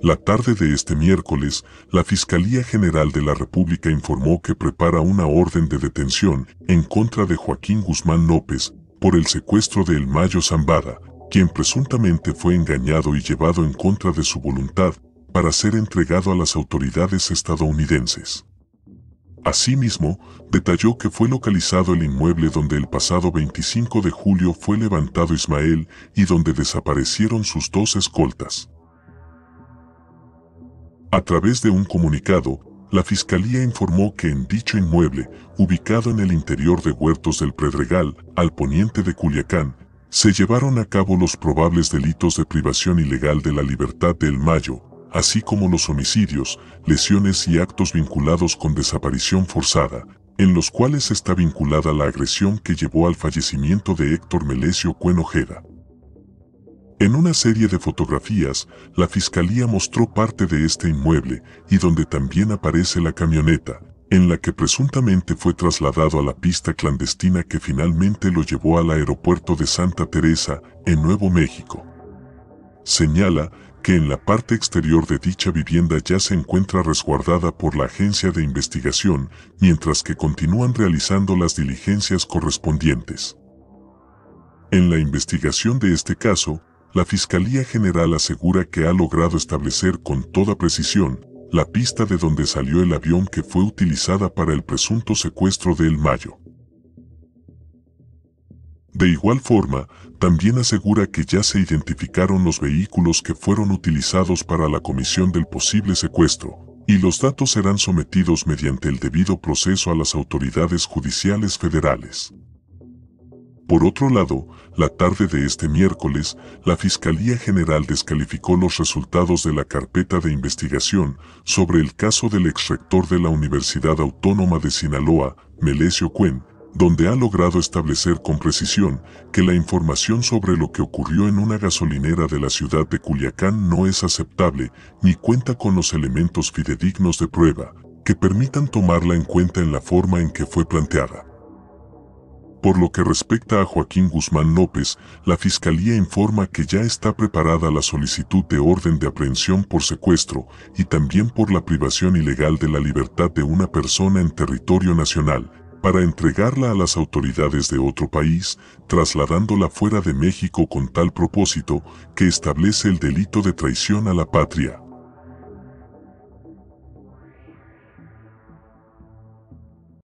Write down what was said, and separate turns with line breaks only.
La tarde de este miércoles, la Fiscalía General de la República informó que prepara una orden de detención en contra de Joaquín Guzmán López por el secuestro de El Mayo Zambada, quien presuntamente fue engañado y llevado en contra de su voluntad para ser entregado a las autoridades estadounidenses. Asimismo, detalló que fue localizado el inmueble donde el pasado 25 de julio fue levantado Ismael y donde desaparecieron sus dos escoltas. A través de un comunicado, la Fiscalía informó que en dicho inmueble, ubicado en el interior de Huertos del Predregal, al poniente de Culiacán, se llevaron a cabo los probables delitos de privación ilegal de la libertad del Mayo, así como los homicidios, lesiones y actos vinculados con desaparición forzada, en los cuales está vinculada la agresión que llevó al fallecimiento de Héctor Melesio Cuenojeda. En una serie de fotografías, la fiscalía mostró parte de este inmueble y donde también aparece la camioneta, en la que presuntamente fue trasladado a la pista clandestina que finalmente lo llevó al aeropuerto de Santa Teresa, en Nuevo México. Señala que en la parte exterior de dicha vivienda ya se encuentra resguardada por la agencia de investigación mientras que continúan realizando las diligencias correspondientes. En la investigación de este caso, la Fiscalía General asegura que ha logrado establecer con toda precisión la pista de donde salió el avión que fue utilizada para el presunto secuestro del Mayo. De igual forma, también asegura que ya se identificaron los vehículos que fueron utilizados para la comisión del posible secuestro, y los datos serán sometidos mediante el debido proceso a las autoridades judiciales federales. Por otro lado, la tarde de este miércoles, la Fiscalía General descalificó los resultados de la carpeta de investigación sobre el caso del exrector de la Universidad Autónoma de Sinaloa, Melesio Cuen, donde ha logrado establecer con precisión que la información sobre lo que ocurrió en una gasolinera de la ciudad de Culiacán no es aceptable ni cuenta con los elementos fidedignos de prueba que permitan tomarla en cuenta en la forma en que fue planteada. Por lo que respecta a Joaquín Guzmán López, la Fiscalía informa que ya está preparada la solicitud de orden de aprehensión por secuestro y también por la privación ilegal de la libertad de una persona en territorio nacional, para entregarla a las autoridades de otro país, trasladándola fuera de México con tal propósito que establece el delito de traición a la patria.